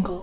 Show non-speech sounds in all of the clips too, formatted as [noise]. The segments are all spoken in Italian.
Jungle.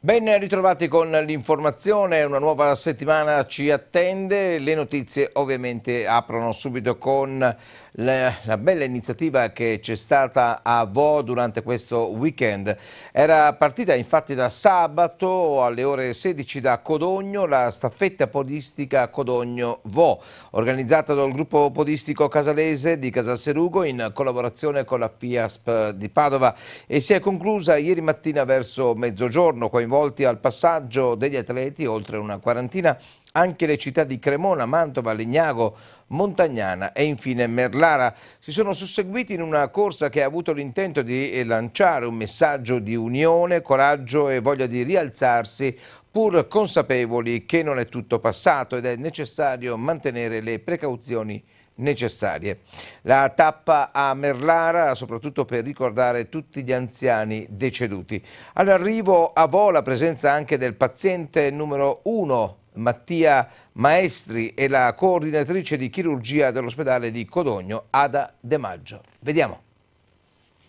Ben ritrovati con l'informazione, una nuova settimana ci attende, le notizie ovviamente aprono subito con la, la bella iniziativa che c'è stata a Vo durante questo weekend. Era partita infatti da sabato alle ore 16 da Codogno la staffetta podistica Codogno-Vo, organizzata dal gruppo podistico casalese di Casalserugo in collaborazione con la FIASP di Padova e si è conclusa ieri mattina verso mezzogiorno, coinvolti al passaggio degli atleti oltre una quarantina anche le città di Cremona, Mantova, Legnago, Montagnana e infine Merlara. Si sono susseguiti in una corsa che ha avuto l'intento di eh, lanciare un messaggio di unione, coraggio e voglia di rialzarsi pur consapevoli che non è tutto passato ed è necessario mantenere le precauzioni necessarie. La tappa a Merlara soprattutto per ricordare tutti gli anziani deceduti. All'arrivo a Vo la presenza anche del paziente numero 1 Mattia Maestri e la coordinatrice di chirurgia dell'ospedale di Codogno, Ada De Maggio. Vediamo.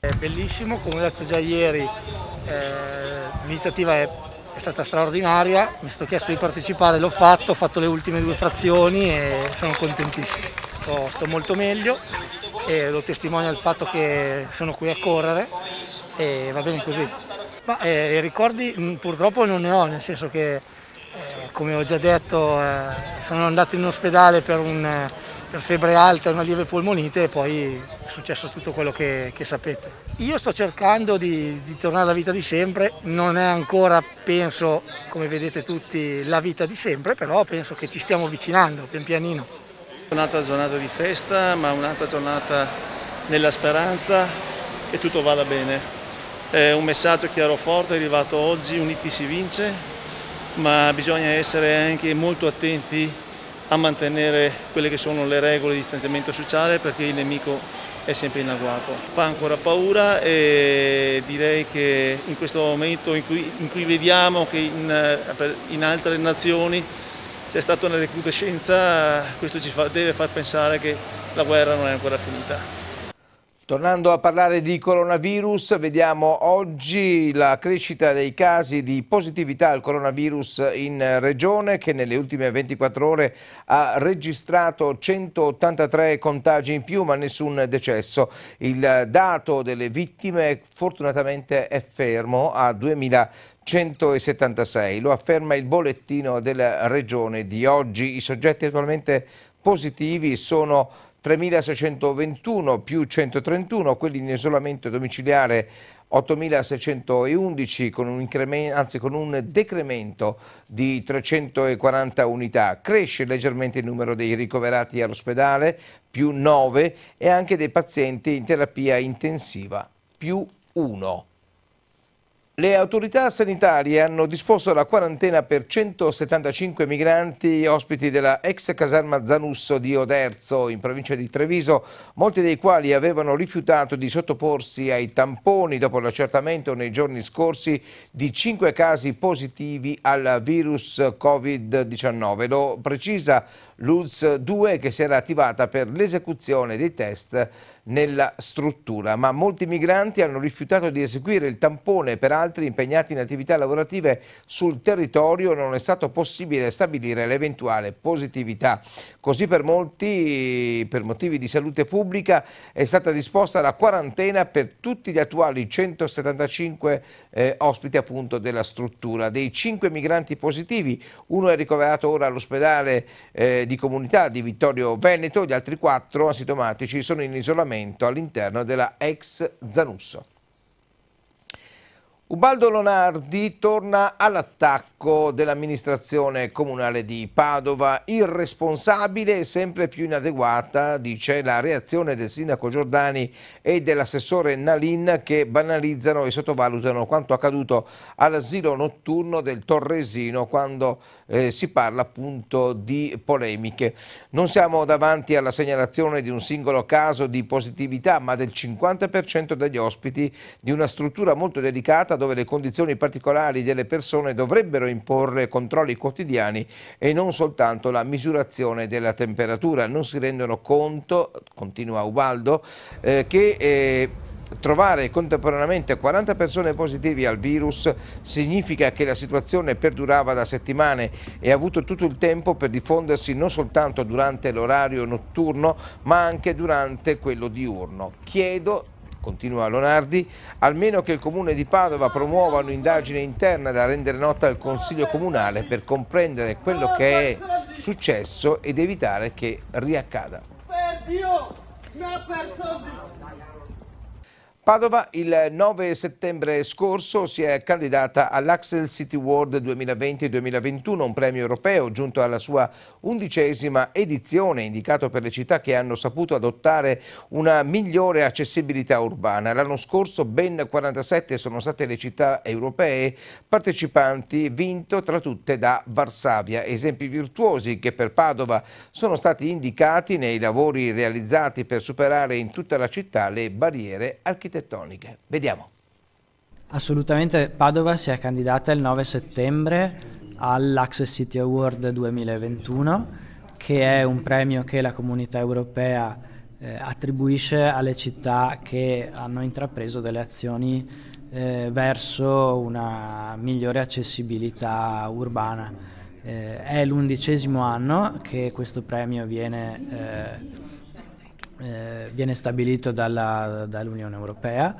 È bellissimo, come ho detto già ieri, eh, l'iniziativa è, è, stata straordinaria, mi sono chiesto di partecipare, l'ho fatto, ho fatto le ultime due frazioni e sono contentissimo, sto, sto molto meglio e lo testimonia il fatto che sono qui a correre e va bene così. Ma eh, ricordi mm, purtroppo non ne ho, nel senso che eh, come ho già detto eh, sono andato in ospedale per, un, eh, per febbre alta e una lieve polmonite e poi è successo tutto quello che, che sapete. Io sto cercando di, di, tornare alla vita di sempre, non è ancora, penso, come vedete tutti, la vita di sempre, però penso che ci stiamo avvicinando pian pianino. Un'altra giornata di festa, ma un'altra giornata nella speranza che tutto vada bene. È un messaggio chiaro forte è arrivato oggi, Uniti si vince, ma bisogna essere anche molto attenti a mantenere quelle che sono le regole di distanziamento sociale perché il nemico è sempre in agguato. Fa ancora paura e direi che in questo momento in cui, in cui vediamo che in, in, altre nazioni c'è stata una recrudescenza, questo ci fa, deve far pensare che la guerra non è ancora finita. Tornando a parlare di coronavirus, vediamo oggi la crescita dei casi di positività al coronavirus in regione che nelle ultime 24 ore ha registrato 183 contagi in più ma nessun decesso. Il dato delle vittime fortunatamente è fermo a 2000 176, lo afferma il bollettino della regione di oggi. I soggetti attualmente positivi sono 3.621 più 131, quelli in isolamento domiciliare 8.611 con un, anzi, con un decremento di 340 unità. Cresce leggermente il numero dei ricoverati all'ospedale, più 9, e anche dei pazienti in terapia intensiva, più 1. Le autorità sanitarie hanno disposto la quarantena per 175 migranti ospiti della ex caserma Zanusso di Oderzo in provincia di Treviso, molti dei quali avevano rifiutato di sottoporsi ai tamponi dopo l'accertamento nei giorni scorsi di 5 casi positivi al virus Covid-19. Lo precisa l'ULS 2 che si era attivata per l'esecuzione dei test nella struttura, ma molti migranti hanno rifiutato di eseguire il tampone per altri impegnati in attività lavorative sul territorio non è stato possibile stabilire l'eventuale positività. Così per molti, per motivi di salute pubblica, è stata disposta la quarantena per tutti gli attuali 175 eh, ospiti appunto della struttura. Dei 5 migranti positivi, uno è ricoverato ora all'ospedale eh, di comunità di Vittorio Veneto, gli altri quattro asintomatici sono in isolamento all'interno della ex Zanusso. Ubaldo Lonardi torna all'attacco dell'amministrazione comunale di Padova, irresponsabile e sempre più inadeguata, dice la reazione del sindaco Giordani e dell'assessore Nalin che banalizzano e sottovalutano quanto accaduto all'asilo notturno del Torresino quando eh, si parla appunto di polemiche. Non siamo davanti alla segnalazione di un singolo caso di positività, ma del 50% degli ospiti di una struttura molto delicata dove le condizioni particolari delle persone dovrebbero imporre controlli quotidiani e non soltanto la misurazione della temperatura. Non si rendono conto, continua Ubaldo, eh, che... Eh, Trovare contemporaneamente 40 persone positive al virus significa che la situazione perdurava da settimane e ha avuto tutto il tempo per diffondersi non soltanto durante l'orario notturno ma anche durante quello diurno. Chiedo continua Lonardi, almeno che il Comune di Padova promuova un'indagine interna da rendere nota al Consiglio Comunale per comprendere quello che è successo ed evitare che riaccada. Per Dio, Padova il 9 settembre scorso si è candidata all'Axel City World 2020-2021, un premio europeo giunto alla sua undicesima edizione, indicato per le città che hanno saputo adottare una migliore accessibilità urbana. L'anno scorso ben 47 sono state le città europee partecipanti, vinto tra tutte da Varsavia. Esempi virtuosi che per Padova sono stati indicati nei lavori realizzati per superare in tutta la città le barriere architettoniche. Vediamo. Assolutamente Padova si è candidata il 9 settembre all'Access City Award 2021, che è un premio che la comunità europea eh, attribuisce alle città che hanno intrapreso delle azioni eh, verso una migliore accessibilità urbana. Eh, è l'undicesimo anno che questo premio viene, eh, eh, viene stabilito dalla, dall'Unione Europea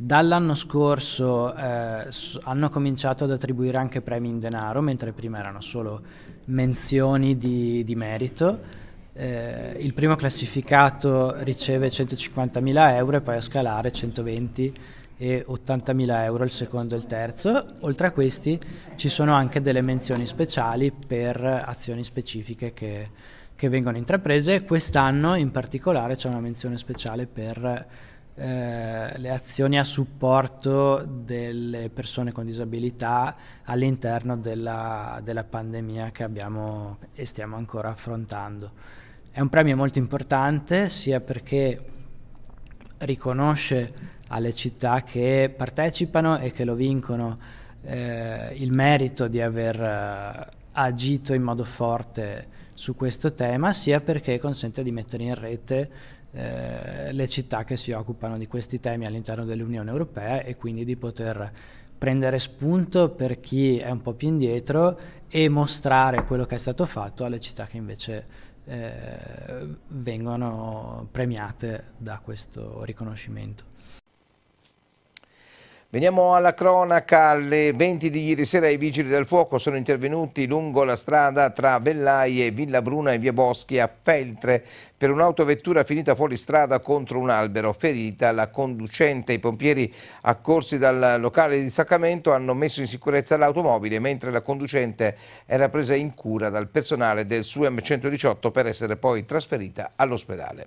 Dall'anno scorso eh, hanno cominciato ad attribuire anche premi in denaro, mentre prima erano solo menzioni di, di merito. Eh, il primo classificato riceve 150.000 euro e poi a scalare 120 e 80.000 euro il secondo e il terzo. Oltre a questi ci sono anche delle menzioni speciali per azioni specifiche che, che vengono intraprese. Quest'anno in particolare c'è una menzione speciale per eh, le azioni a supporto delle persone con disabilità all'interno della, della pandemia che abbiamo e stiamo ancora affrontando. È un premio molto importante sia perché riconosce alle città che partecipano e che lo vincono eh, il merito di aver eh, agito in modo forte su questo tema, sia perché consente di mettere in rete eh, le città che si occupano di questi temi all'interno dell'Unione Europea e quindi di poter prendere spunto per chi è un po' più indietro e mostrare quello che è stato fatto alle città che invece eh, vengono premiate da questo riconoscimento. Veniamo alla cronaca. Alle 20 di ieri sera i vigili del fuoco sono intervenuti lungo la strada tra Vellaie, Villa Bruna e Via Boschi a Feltre per un'autovettura finita fuori strada contro un albero. Ferita la conducente. I pompieri accorsi dal locale di distaccamento hanno messo in sicurezza l'automobile mentre la conducente era presa in cura dal personale del SUEM 118 per essere poi trasferita all'ospedale.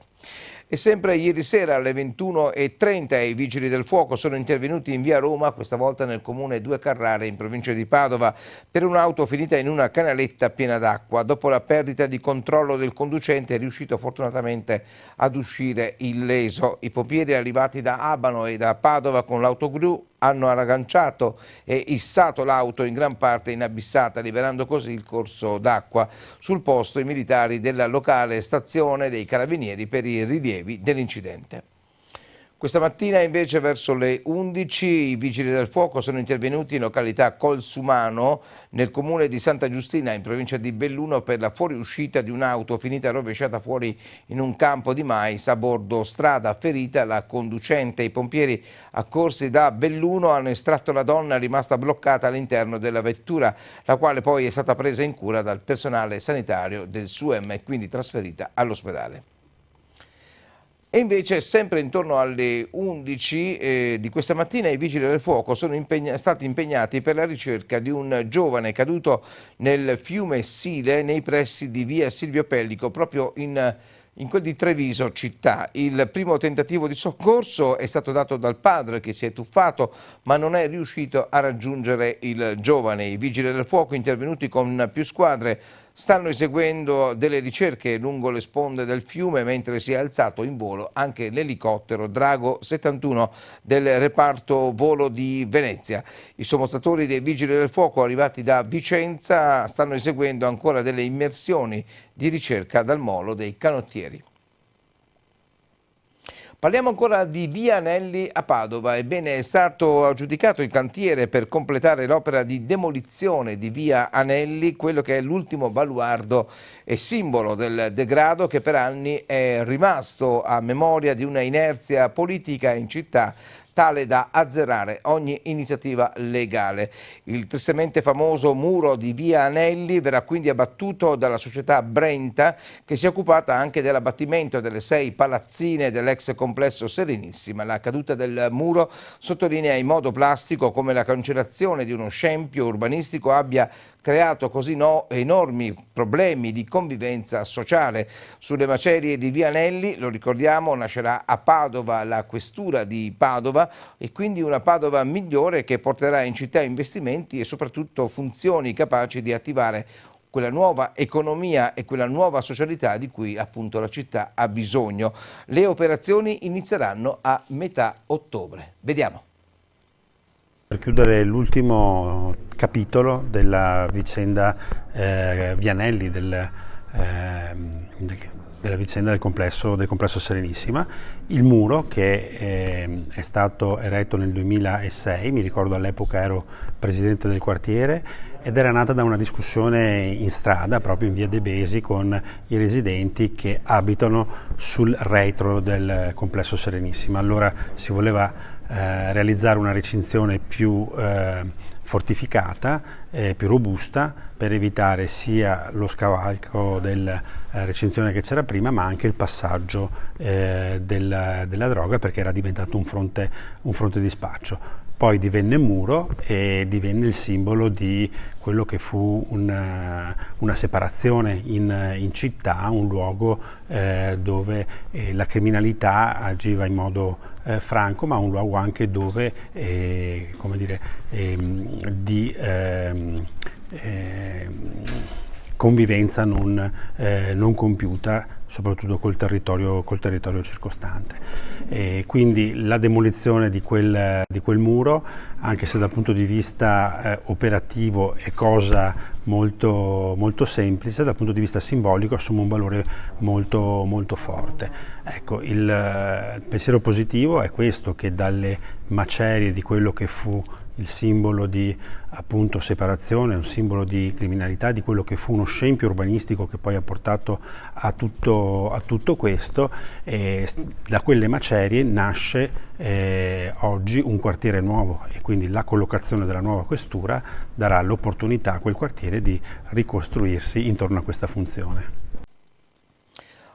E sempre ieri sera alle 21.30 i vigili del fuoco sono intervenuti in via Roma, questa volta nel comune Due Carrare in provincia di Padova, per un'auto finita in una canaletta piena d'acqua. Dopo la perdita di controllo del conducente è riuscito fortunatamente ad uscire illeso. I pompieri arrivati da Abano e da Padova con l'autogru hanno arraganciato e issato l'auto in gran parte inabissata, liberando così il corso d'acqua. Sul posto i militari della locale stazione dei carabinieri per i rilievi dell'incidente. Questa mattina invece verso le 11 i vigili del fuoco sono intervenuti in località Colsumano nel comune di Santa Giustina in provincia di Belluno per la fuoriuscita di un'auto finita rovesciata fuori in un campo di mais a bordo strada ferita la conducente. I pompieri accorsi da Belluno hanno estratto la donna rimasta bloccata all'interno della vettura la quale poi è stata presa in cura dal personale sanitario del SUEM e quindi trasferita all'ospedale. E invece sempre intorno alle 11 eh, di questa mattina i Vigili del Fuoco sono impegna stati impegnati per la ricerca di un giovane caduto nel fiume Sile nei pressi di via Silvio Pellico proprio in, in quel di Treviso città. Il primo tentativo di soccorso è stato dato dal padre che si è tuffato ma non è riuscito a raggiungere il giovane. I Vigili del Fuoco intervenuti con più squadre stanno eseguendo delle ricerche lungo le sponde del fiume mentre si è alzato in volo anche l'elicottero Drago 71 del reparto volo di Venezia. I sommozzatori dei Vigili del Fuoco arrivati da Vicenza stanno eseguendo ancora delle immersioni di ricerca dal molo dei canottieri. Parliamo ancora di Via Anelli a Padova. Ebbene, è stato aggiudicato il cantiere per completare l'opera di demolizione di Via Anelli, quello che è l'ultimo baluardo e simbolo del degrado che per anni è rimasto a memoria di una inerzia politica in città tale da azzerare ogni iniziativa legale. Il tristemente famoso muro di via Anelli verrà quindi abbattuto dalla società Brenta che si è occupata anche dell'abbattimento delle sei palazzine dell'ex complesso Serenissima. La caduta del muro sottolinea in modo plastico come la cancellazione di uno scempio urbanistico abbia creato così no, enormi problemi di convivenza sociale. Sulle macerie di Vianelli, lo ricordiamo, nascerà a Padova la questura di Padova e quindi una Padova migliore che porterà in città investimenti e soprattutto funzioni capaci di attivare quella nuova economia e quella nuova socialità di cui appunto la città ha bisogno. Le operazioni inizieranno a metà ottobre. Vediamo. Per chiudere l'ultimo capitolo della vicenda eh, Vianelli, del, eh, del, della vicenda del complesso, del complesso, Serenissima, il muro che eh, è stato eretto nel 2006, mi ricordo all'epoca ero presidente del quartiere, ed era nata da una discussione in strada, proprio in via De Besi, con i residenti che abitano sul retro del complesso Serenissima. Allora si voleva eh, realizzare una recinzione più eh, fortificata e più robusta per evitare sia lo scavalco della eh, recinzione che c'era prima ma anche il passaggio eh, del, della droga perché era diventato un fronte, un fronte di spaccio poi divenne muro e divenne il simbolo di quello che fu una, eh, una separazione in, eh, in, città, un luogo eh, dove eh, la criminalità agiva in modo eh, franco, ma un luogo anche dove eh, come dire, ehm, di ehm, ehm, convivenza non, non compiuta soprattutto col territorio, col territorio circostante. E quindi la demolizione di quel, di quel, muro, anche se dal punto di vista eh, operativo è cosa molto, molto semplice, dal punto di vista simbolico assume un valore molto, molto forte. Ecco, il, il pensiero positivo è questo, che dalle macerie di quello che fu il simbolo di appunto, separazione, un simbolo di criminalità, di quello che fu uno scempio urbanistico che poi ha portato a tutto, a tutto questo, e da quelle macerie nasce eh, oggi un quartiere nuovo e quindi la collocazione della nuova questura darà l'opportunità a quel quartiere di ricostruirsi intorno a questa funzione.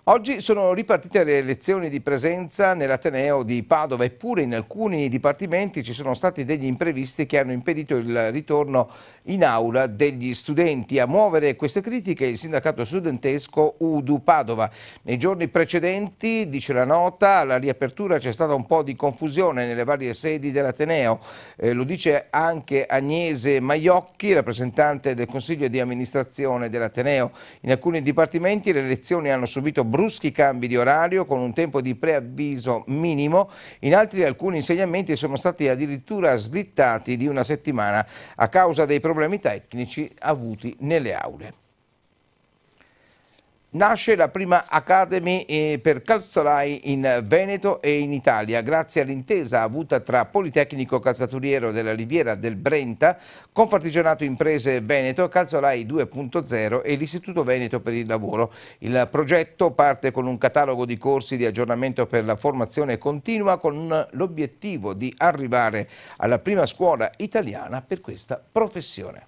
Oggi sono ripartite le lezioni di presenza nell'Ateneo di Padova, eppure in alcuni dipartimenti ci sono stati degli imprevisti che hanno impedito il ritorno in aula degli studenti. A muovere queste critiche il sindacato studentesco Udu Padova. Nei giorni precedenti, dice la nota, alla riapertura c'è stata un po' di confusione nelle varie sedi dell'Ateneo. Eh, lo dice anche Agnese Maiocchi, rappresentante del Consiglio di amministrazione dell'Ateneo. In alcuni dipartimenti le lezioni hanno subito blocchi bruschi cambi di orario con un tempo di preavviso minimo, in altri alcuni insegnamenti sono stati addirittura slittati di una settimana a causa dei problemi tecnici avuti nelle aule. Nasce la prima Academy eh, per calzolai in Veneto e in Italia grazie all'intesa avuta tra Politecnico Calzaturiero della Riviera del Brenta, Confartigianato Imprese Veneto, Calzolai 2.0 e l'Istituto Veneto per il Lavoro. Il progetto parte con un catalogo di corsi di aggiornamento per la formazione continua con l'obiettivo di arrivare alla prima scuola italiana per questa professione.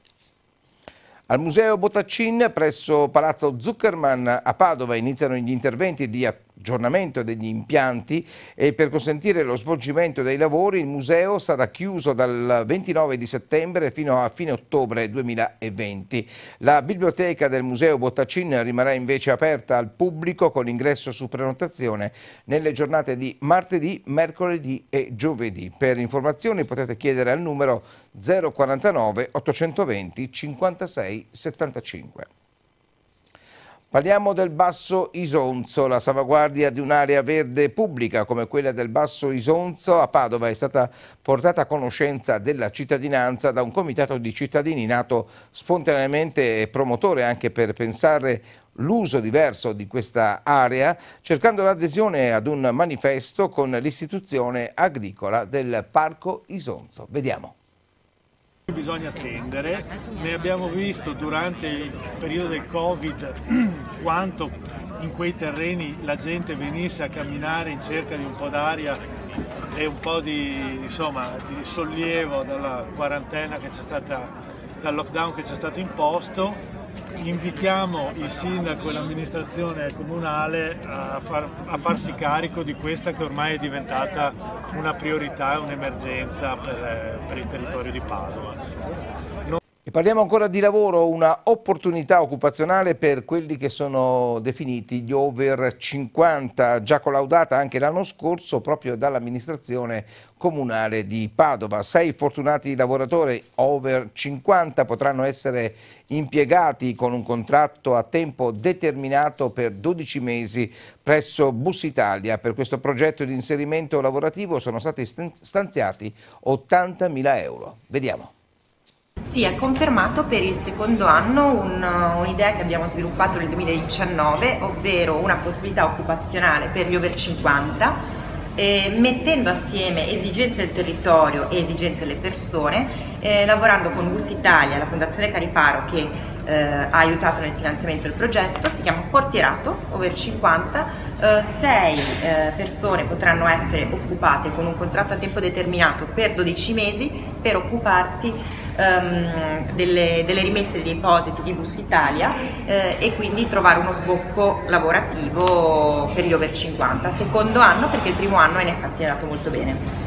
Al Museo Bottaccin presso Palazzo Zuckerman a Padova iniziano gli interventi di attuazione aggiornamento degli impianti e per consentire lo svolgimento dei lavori il museo sarà chiuso dal 29 di settembre fino a fine ottobre 2020. La biblioteca del museo Bottacin rimarrà invece aperta al pubblico con ingresso su prenotazione nelle giornate di martedì, mercoledì e giovedì. Per informazioni potete chiedere al numero 049 820 56 75. Parliamo del Basso Isonzo, la salvaguardia di un'area verde pubblica come quella del Basso Isonzo a Padova è stata portata a conoscenza della cittadinanza da un comitato di cittadini nato spontaneamente e promotore anche per pensare l'uso diverso di questa area cercando l'adesione ad un manifesto con l'istituzione agricola del Parco Isonzo. Vediamo. Bisogna attendere, ne abbiamo visto durante il periodo del Covid [clears throat] quanto in quei terreni la gente venisse a camminare in cerca di un po' d'aria e un po' di, insomma, di sollievo dalla quarantena che c'è stata, dal lockdown che c'è stato imposto invitiamo il sindaco e l'amministrazione comunale a, far, a, farsi carico di questa che ormai è diventata una priorità e un'emergenza per, eh, per il territorio di Padova. E parliamo ancora di lavoro, una opportunità occupazionale per quelli che sono definiti gli over 50, già collaudata anche l'anno scorso proprio dall'amministrazione comunale di Padova. Sei fortunati lavoratori over 50 potranno essere impiegati con un contratto a tempo determinato per 12 mesi presso Bus Italia. Per questo progetto di inserimento lavorativo sono stati stanziati 80.000 euro. Vediamo. Sì, è confermato per il secondo anno un, uh, un'idea che abbiamo sviluppato nel 2019, ovvero una possibilità occupazionale per gli over 50 eh, mettendo assieme esigenze del territorio e esigenze delle persone, eh, lavorando con Bus Italia, la Fondazione Cariparo che eh, ha aiutato nel finanziamento del progetto, si chiama Portierato Over 50, eh, sei eh, persone potranno essere occupate con un contratto a tempo determinato per 12 mesi per occuparsi ehm, delle, delle, rimesse dei depositi di Bus Italia eh, e quindi trovare uno sbocco lavorativo per gli over 50, secondo anno perché il primo anno in effetti è andato molto bene.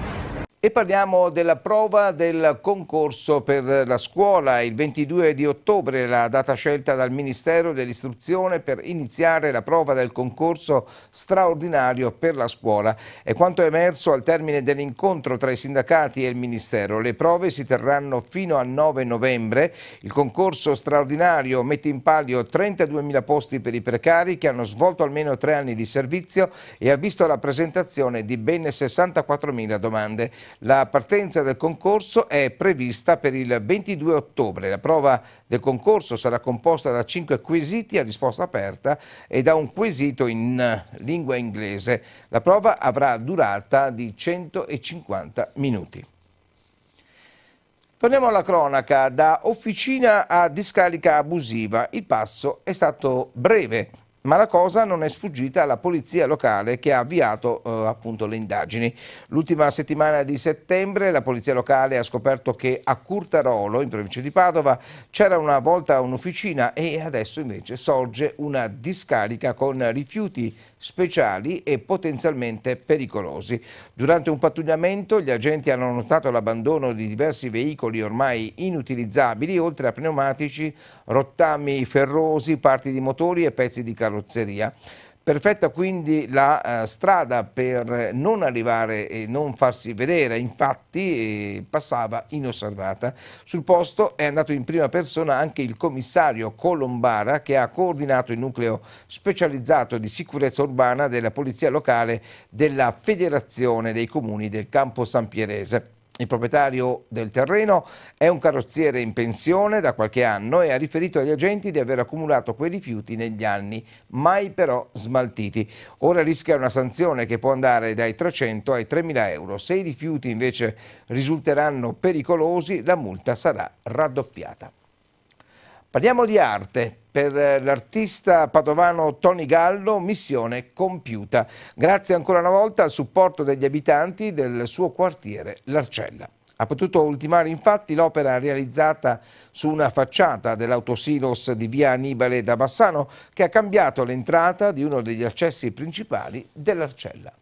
E parliamo della prova del concorso per la scuola. Il 22 di ottobre la data scelta dal Ministero dell'Istruzione per iniziare la prova del concorso straordinario per la scuola. È quanto è emerso al termine dell'incontro tra i sindacati e il Ministero. Le prove si terranno fino al 9 novembre. Il concorso straordinario mette in palio 32.000 posti per i precari che hanno svolto almeno tre anni di servizio e ha visto la presentazione di ben 64.000 domande. La partenza del concorso è prevista per il 22 ottobre. La prova del concorso sarà composta da 5 quesiti a risposta aperta e da un quesito in eh, lingua inglese. La prova avrà durata di 150 minuti. Torniamo alla cronaca, da officina a discarica abusiva il passo è stato breve ma la cosa non è sfuggita alla polizia locale che ha avviato eh, appunto le indagini. L'ultima settimana di settembre la polizia locale ha scoperto che a Curtarolo, in provincia di Padova, c'era una volta un'officina e adesso invece sorge una discarica con rifiuti speciali e potenzialmente pericolosi. Durante un pattugliamento gli agenti hanno notato l'abbandono di diversi veicoli ormai inutilizzabili, oltre a pneumatici, rottami ferrosi, parti di motori e pezzi di carro carrozzeria. Perfetta quindi la eh, strada per non arrivare e non farsi vedere, infatti eh, passava inosservata. Sul posto è andato in prima persona anche il commissario Colombara che ha coordinato il nucleo specializzato di sicurezza urbana della Polizia Locale della Federazione dei Comuni del Campo San Pierese. Il proprietario del terreno è un carrozziere in pensione da qualche anno e ha riferito agli agenti di aver accumulato quei rifiuti negli anni, mai però smaltiti. Ora rischia una sanzione che può andare dai 300 ai 3.000 euro. Se i rifiuti invece risulteranno pericolosi, la multa sarà raddoppiata. Parliamo di arte, per eh, l'artista padovano Tony Gallo, missione compiuta. Grazie ancora una volta al supporto degli abitanti del suo quartiere L'Arcella. Ha potuto ultimare infatti l'opera realizzata su una facciata dell'autosilos di via Anibale da Bassano che ha cambiato l'entrata di uno degli accessi principali dell'Arcella.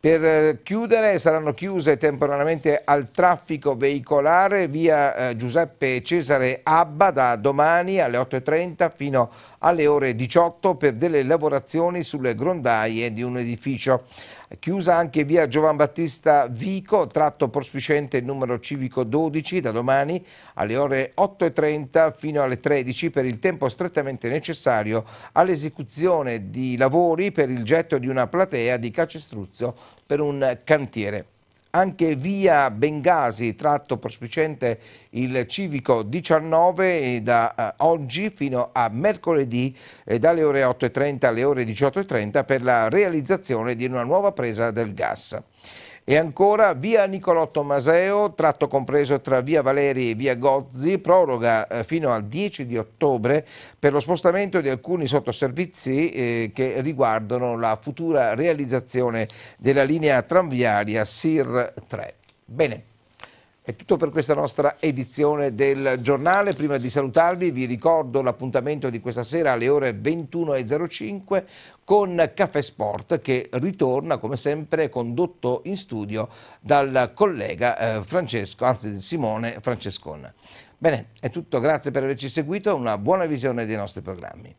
Per eh, chiudere saranno chiuse temporaneamente al traffico veicolare via eh, Giuseppe Cesare Abba da domani alle 8.30 fino alle ore 18 per delle lavorazioni sulle grondaie di un edificio. Chiusa anche via Giovan Battista Vico, tratto prospiciente numero civico 12 da domani alle ore 8.30 fino alle 13 per il tempo strettamente necessario all'esecuzione di lavori per il getto di una platea di calcestruzzo per un cantiere anche via Bengasi, tratto prospiciente il civico 19 da eh, oggi fino a mercoledì eh, dalle ore 8.30 alle ore 18.30 per la realizzazione di una nuova presa del gas. E ancora via Nicolotto Maseo, tratto compreso tra via Valeri e via Gozzi, proroga eh, fino al 10 di ottobre per lo spostamento di alcuni sottoservizi eh, che riguardano la futura realizzazione della linea tranviaria SIR 3. Bene. È tutto per questa nostra edizione del giornale. Prima di salutarvi vi ricordo l'appuntamento di questa sera alle ore 21.05 con Caffè Sport che ritorna come sempre condotto in studio dal collega eh, Francesco, anzi Simone Francescon. Bene, è tutto, grazie per averci seguito, una buona visione dei nostri programmi.